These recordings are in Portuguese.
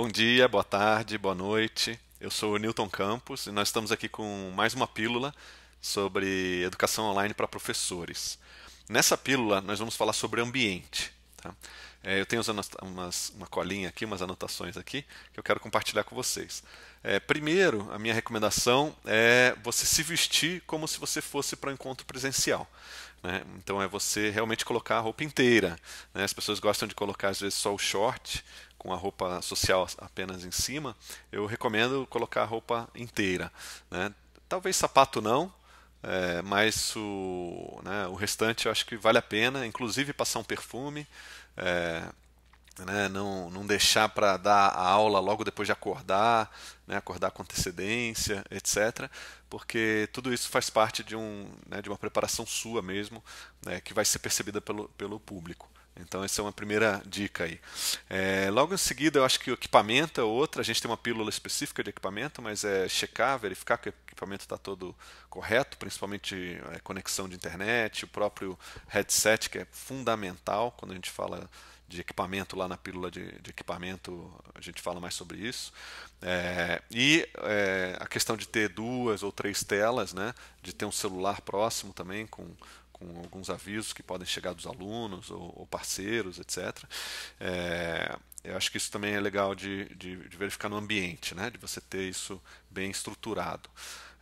Bom dia, boa tarde, boa noite. Eu sou o Newton Campos e nós estamos aqui com mais uma pílula sobre educação online para professores. Nessa pílula, nós vamos falar sobre ambiente. Tá? É, eu tenho umas, uma colinha aqui, umas anotações aqui, que eu quero compartilhar com vocês. É, primeiro, a minha recomendação é você se vestir como se você fosse para um encontro presencial. Né? Então, é você realmente colocar a roupa inteira. Né? As pessoas gostam de colocar, às vezes, só o short, com a roupa social apenas em cima. Eu recomendo colocar a roupa inteira. Né? Talvez sapato não, é, mas o, né, o restante eu acho que vale a pena, inclusive passar um perfume, é, né, não, não deixar para dar a aula logo depois de acordar, né, acordar com antecedência, etc. Porque tudo isso faz parte de, um, né, de uma preparação sua mesmo, né, que vai ser percebida pelo, pelo público. Então, essa é uma primeira dica aí. É, logo em seguida, eu acho que o equipamento é outra. A gente tem uma pílula específica de equipamento, mas é checar, verificar que o equipamento está todo correto, principalmente a é, conexão de internet, o próprio headset, que é fundamental quando a gente fala de equipamento lá na pílula de, de, equipamento a gente fala mais sobre isso é, e é, a questão de ter duas ou três telas né de ter um celular próximo também com com alguns avisos que podem chegar dos alunos ou, ou parceiros, etc. É, eu acho que isso também é legal de, de, de, verificar no ambiente, né? de você ter isso bem estruturado.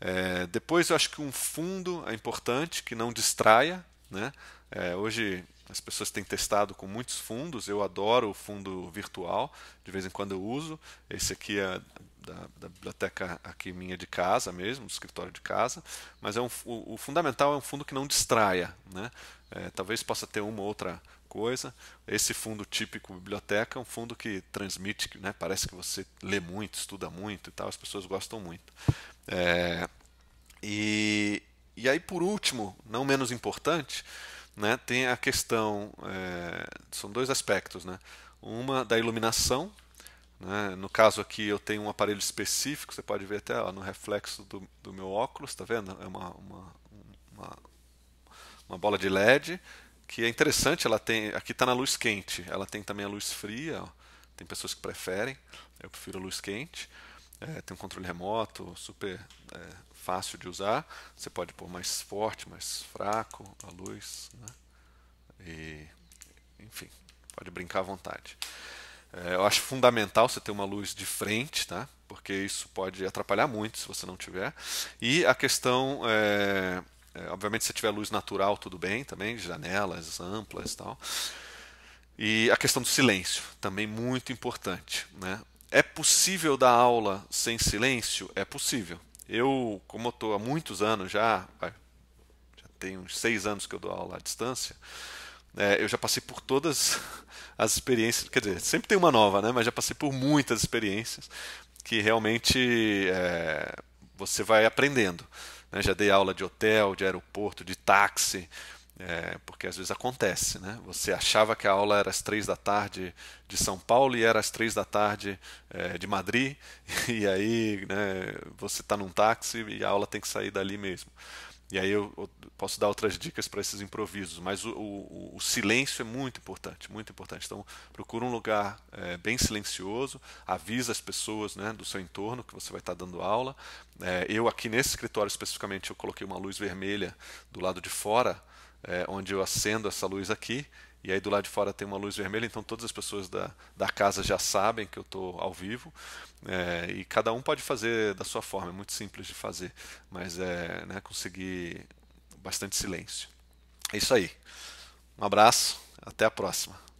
É, depois, eu acho que um fundo é importante que não distraia. Né? É, hoje, as pessoas têm testado com muitos fundos. Eu adoro o fundo virtual, de vez em quando eu uso. Esse aqui é da, da, biblioteca aqui minha de casa mesmo, do escritório de casa, mas é um, o, o fundamental é um fundo que não distraia, né? É, talvez possa ter uma outra coisa. Esse fundo típico biblioteca é um fundo que transmite, né? Parece que você lê muito, estuda muito e tal, as pessoas gostam muito. É, e, e aí por último, não menos importante, né? Tem a questão, é, são dois aspectos, né? Uma da iluminação né? No caso aqui, eu tenho um aparelho específico, você pode ver até ó, no reflexo do, do meu óculos, está vendo? É uma, uma, uma, uma bola de LED que é interessante, ela tem, aqui está na luz quente, ela tem também a luz fria, ó. tem pessoas que preferem, eu prefiro a luz quente, é, tem um controle remoto, super é, fácil de usar, você pode pôr mais forte, mais fraco a luz, né? e, enfim, pode brincar à vontade. É, eu acho fundamental você ter uma luz de frente, tá? porque isso pode atrapalhar muito se você não tiver. E a questão, é, é, obviamente, se tiver luz natural, tudo bem também, janelas amplas e tal. E a questão do silêncio, também muito importante. Né? É possível dar aula sem silêncio? É possível. Eu, como eu estou há muitos anos já, já tem uns seis anos que eu dou aula à distância, é, eu já passei por todas as experiências, quer dizer, sempre tem uma nova, né? Mas já passei por muitas experiências que realmente é, você vai aprendendo. Né? Já dei aula de hotel, de aeroporto, de táxi, é, porque às vezes acontece, né? Você achava que a aula era às três da tarde de São Paulo e era às três da tarde é, de Madrid, e aí né, você está num táxi e a aula tem que sair dali mesmo. E aí eu, posso dar outras dicas para esses improvisos, mas o, o, o, silêncio é muito importante, muito importante. Então procura um lugar é, bem silencioso, avisa as pessoas né, do seu entorno que você vai estar tá dando aula. É, eu aqui nesse escritório especificamente eu coloquei uma luz vermelha do lado de fora, é, onde eu acendo essa luz aqui e aí do lado de fora tem uma luz vermelha, então todas as pessoas da, da casa já sabem que eu estou ao vivo. É, e cada um pode fazer da sua forma, é muito simples de fazer, mas é né, conseguir bastante silêncio. É isso aí. Um abraço, até a próxima.